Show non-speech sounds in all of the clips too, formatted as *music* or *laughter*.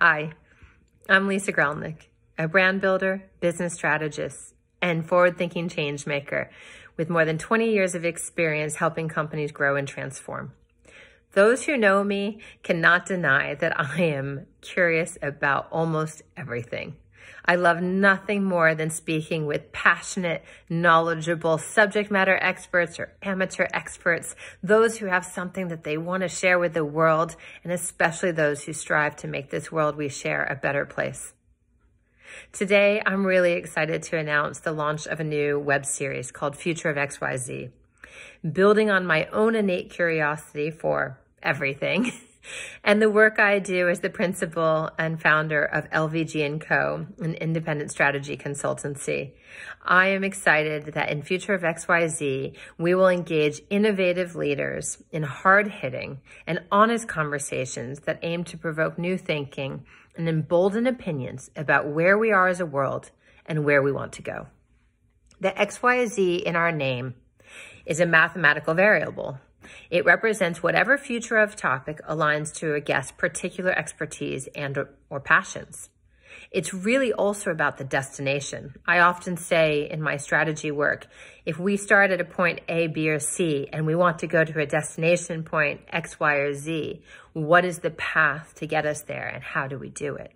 Hi, I'm Lisa Grelnick, a brand builder, business strategist, and forward-thinking change maker with more than 20 years of experience helping companies grow and transform. Those who know me cannot deny that I am curious about almost everything. I love nothing more than speaking with passionate, knowledgeable subject matter experts or amateur experts, those who have something that they want to share with the world, and especially those who strive to make this world we share a better place. Today, I'm really excited to announce the launch of a new web series called Future of XYZ. Building on my own innate curiosity for everything, *laughs* and the work I do as the principal and founder of LVG & Co., an independent strategy consultancy. I am excited that in Future of XYZ, we will engage innovative leaders in hard-hitting and honest conversations that aim to provoke new thinking and embolden opinions about where we are as a world and where we want to go. The XYZ in our name is a mathematical variable it represents whatever future of topic aligns to a guest's particular expertise and or, passions. It's really also about the destination. I often say in my strategy work, if we start at a point A, B, or C, and we want to go to a destination point X, Y, or Z, what is the path to get us there and how do we do it?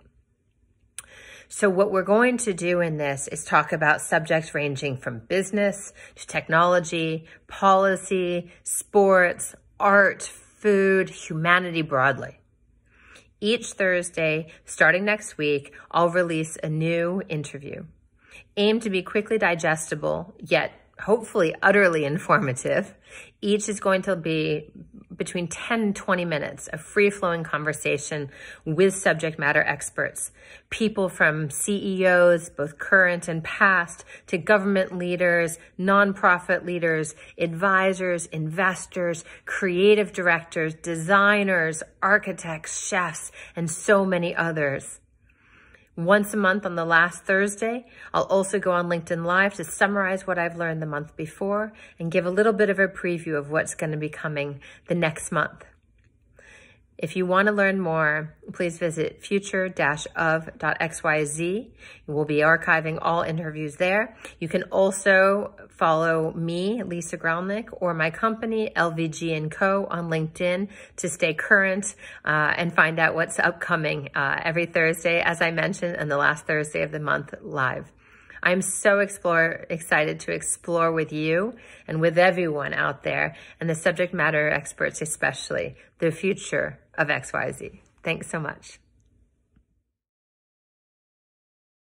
So what we're going to do in this is talk about subjects ranging from business to technology, policy, sports, art, food, humanity broadly. Each Thursday, starting next week, I'll release a new interview. Aim to be quickly digestible, yet hopefully utterly *laughs* informative. Each is going to be between 10 and 20 minutes of free flowing conversation with subject matter experts, people from CEOs, both current and past, to government leaders, nonprofit leaders, advisors, investors, creative directors, designers, architects, chefs, and so many others. Once a month on the last Thursday, I'll also go on LinkedIn Live to summarize what I've learned the month before and give a little bit of a preview of what's going to be coming the next month. If you want to learn more, please visit future-of.xyz. We'll be archiving all interviews there. You can also follow me, Lisa Gralnick, or my company, LVG & Co. on LinkedIn to stay current uh, and find out what's upcoming uh, every Thursday, as I mentioned, and the last Thursday of the month live. I'm so explore, excited to explore with you and with everyone out there and the subject matter experts especially, the future of XYZ. Thanks so much.